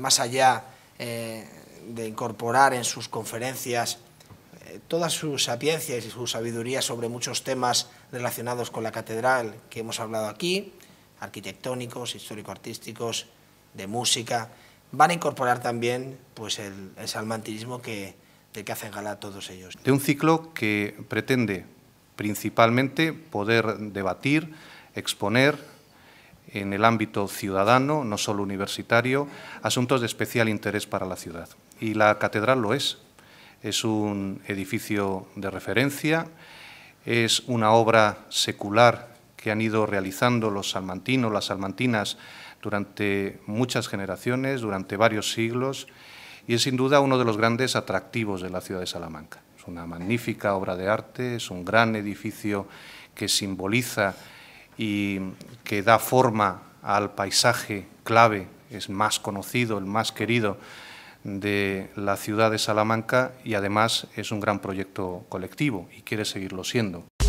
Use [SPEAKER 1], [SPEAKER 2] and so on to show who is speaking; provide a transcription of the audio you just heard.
[SPEAKER 1] más allá eh, de incorporar en sus conferencias eh, todas sus su y su sabiduría sobre muchos temas relacionados con la catedral que hemos hablado aquí, arquitectónicos, histórico-artísticos, de música, van a incorporar también pues, el, salmantirismo salmantinismo que, del que hacen gala todos ellos.
[SPEAKER 2] De un ciclo que pretende principalmente poder debatir, exponer, en el ámbito ciudadano, no solo universitario, asuntos de especial interés para la ciudad. Y la catedral lo es. Es un edificio de referencia, es una obra secular que han ido realizando los salmantinos, las salmantinas, durante muchas generaciones, durante varios siglos, y es sin duda uno de los grandes atractivos de la ciudad de Salamanca. Es una magnífica obra de arte, es un gran edificio que simboliza y que da forma al paisaje clave, es más conocido, el más querido de la ciudad de Salamanca y además es un gran proyecto colectivo y quiere seguirlo siendo.